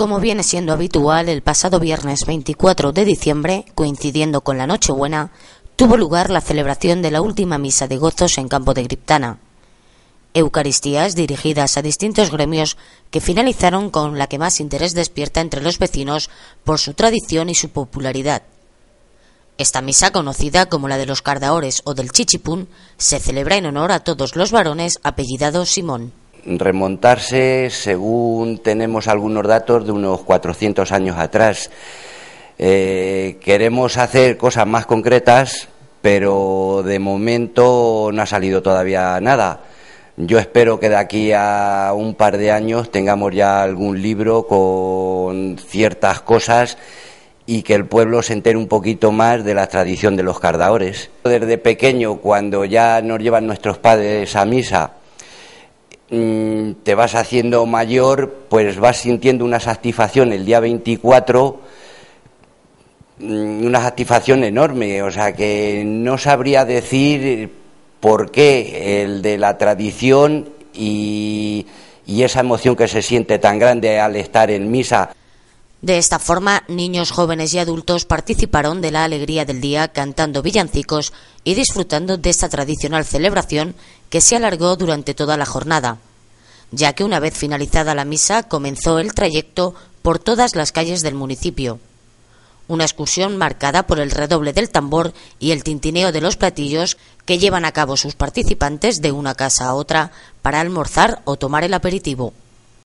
Como viene siendo habitual, el pasado viernes 24 de diciembre, coincidiendo con la Nochebuena, tuvo lugar la celebración de la última misa de gozos en campo de Griptana. Eucaristías dirigidas a distintos gremios que finalizaron con la que más interés despierta entre los vecinos por su tradición y su popularidad. Esta misa, conocida como la de los cardaores o del chichipún, se celebra en honor a todos los varones apellidados Simón remontarse, según tenemos algunos datos, de unos 400 años atrás. Eh, queremos hacer cosas más concretas, pero de momento no ha salido todavía nada. Yo espero que de aquí a un par de años tengamos ya algún libro con ciertas cosas y que el pueblo se entere un poquito más de la tradición de los cardaores. Desde pequeño, cuando ya nos llevan nuestros padres a misa, Mm, te vas haciendo mayor, pues vas sintiendo una satisfacción el día 24, mm, una satisfacción enorme, o sea que no sabría decir por qué el de la tradición y, y esa emoción que se siente tan grande al estar en misa. De esta forma, niños, jóvenes y adultos participaron de la alegría del día cantando villancicos y disfrutando de esta tradicional celebración que se alargó durante toda la jornada, ya que una vez finalizada la misa comenzó el trayecto por todas las calles del municipio. Una excursión marcada por el redoble del tambor y el tintineo de los platillos que llevan a cabo sus participantes de una casa a otra para almorzar o tomar el aperitivo.